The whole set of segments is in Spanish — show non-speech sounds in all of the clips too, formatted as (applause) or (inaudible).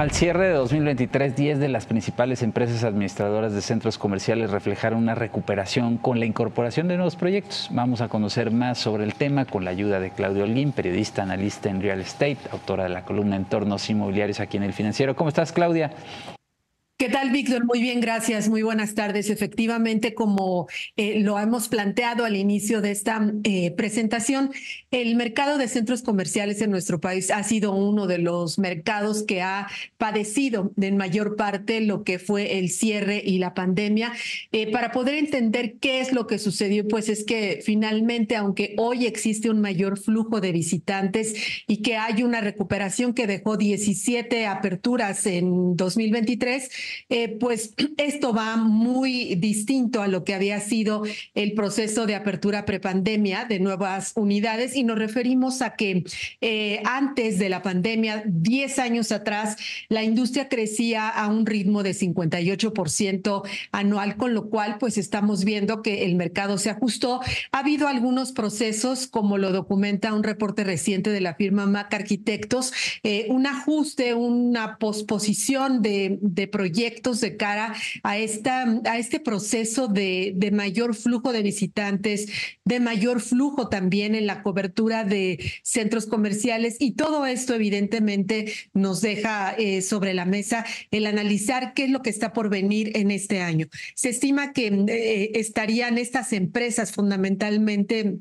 Al cierre de 2023, 10 de las principales empresas administradoras de centros comerciales reflejaron una recuperación con la incorporación de nuevos proyectos. Vamos a conocer más sobre el tema con la ayuda de Claudio Olguín, periodista, analista en real estate, autora de la columna Entornos Inmobiliarios aquí en El Financiero. ¿Cómo estás, Claudia? ¿Qué tal, Víctor? Muy bien, gracias. Muy buenas tardes. Efectivamente, como eh, lo hemos planteado al inicio de esta eh, presentación, el mercado de centros comerciales en nuestro país ha sido uno de los mercados que ha padecido en mayor parte lo que fue el cierre y la pandemia. Eh, para poder entender qué es lo que sucedió, pues es que finalmente, aunque hoy existe un mayor flujo de visitantes y que hay una recuperación que dejó 17 aperturas en 2023, eh, pues (clears throat) esto va muy distinto a lo que había sido el proceso de apertura prepandemia de nuevas unidades y nos referimos a que eh, antes de la pandemia, 10 años atrás, la industria crecía a un ritmo de 58% anual, con lo cual pues estamos viendo que el mercado se ajustó. Ha habido algunos procesos, como lo documenta un reporte reciente de la firma Mac Arquitectos, eh, un ajuste, una posposición de proyectos de cara a, esta, a este proceso de, mayor flujo de visitantes, de mayor flujo también en la cobertura de centros comerciales y todo esto evidentemente nos deja eh, sobre la mesa el analizar qué es lo que está por venir en este año. Se estima que eh, estarían estas empresas fundamentalmente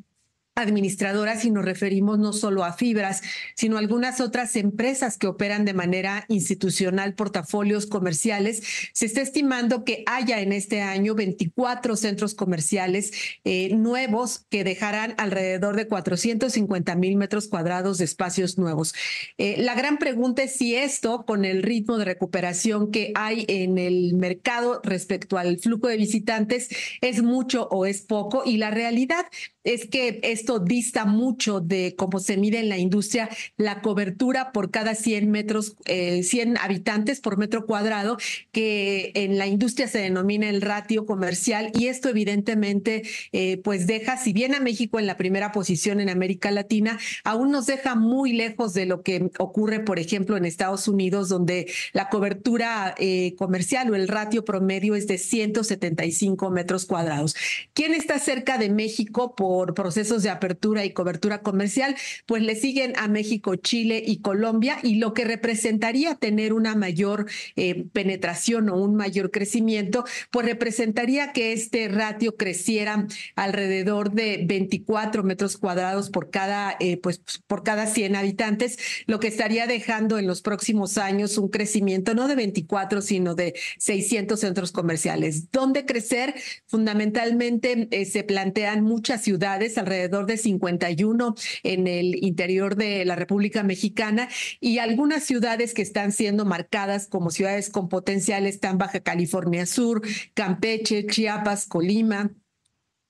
administradoras y nos referimos no solo a fibras, sino a algunas otras empresas que operan de manera institucional portafolios comerciales. Se está estimando que haya en este año 24 centros comerciales eh, nuevos que dejarán alrededor de 450 mil metros cuadrados de espacios nuevos. Eh, la gran pregunta es si esto, con el ritmo de recuperación que hay en el mercado respecto al flujo de visitantes, es mucho o es poco. Y la realidad es que esto dista mucho de cómo se mide en la industria la cobertura por cada 100 metros, 100 eh, habitantes por metro cuadrado, que en la industria se denomina el ratio comercial y esto evidentemente eh, pues deja, si bien a México en la primera posición en América Latina, aún nos deja muy lejos de lo que ocurre, por ejemplo, en Estados Unidos, donde la cobertura eh, comercial o el ratio promedio es de 175 metros cuadrados. ¿Quién está cerca de México por procesos de apertura y cobertura comercial, pues le siguen a México, Chile y Colombia y lo que representaría tener una mayor eh, penetración o un mayor crecimiento, pues representaría que este ratio creciera alrededor de 24 metros cuadrados por cada, eh, pues, por cada 100 habitantes, lo que estaría dejando en los próximos años un crecimiento no de 24, sino de 600 centros comerciales. ¿Dónde crecer? Fundamentalmente eh, se plantean muchas ciudades alrededor de 51 en el interior de la República Mexicana y algunas ciudades que están siendo marcadas como ciudades con potencial están Baja California Sur, Campeche, Chiapas, Colima,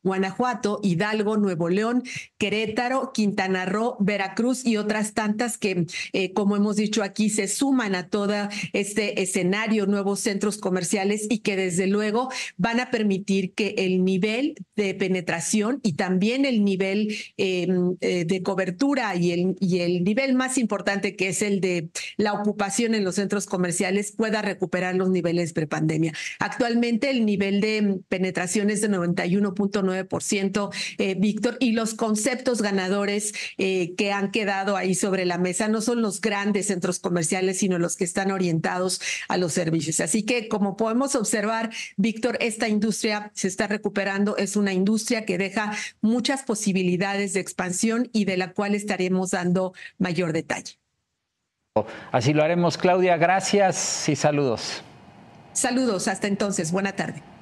Guanajuato, Hidalgo, Nuevo León, Querétaro, Quintana Roo, Veracruz y otras tantas que, eh, como hemos dicho aquí, se suman a todo este escenario, nuevos centros comerciales y que desde luego van a permitir que el nivel de penetración y también el nivel em, eh, de cobertura y el, y el nivel más importante que es el de la ocupación en los centros comerciales pueda recuperar los niveles prepandemia. Actualmente el nivel de penetración es de 91.9 por ciento, eh, Víctor, y los conceptos ganadores eh, que han quedado ahí sobre la mesa no son los grandes centros comerciales, sino los que están orientados a los servicios. Así que, como podemos observar, Víctor, esta industria se está recuperando, es una industria que deja muchas posibilidades de expansión y de la cual estaremos dando mayor detalle. Así lo haremos, Claudia. Gracias y saludos. Saludos, hasta entonces. Buena tarde.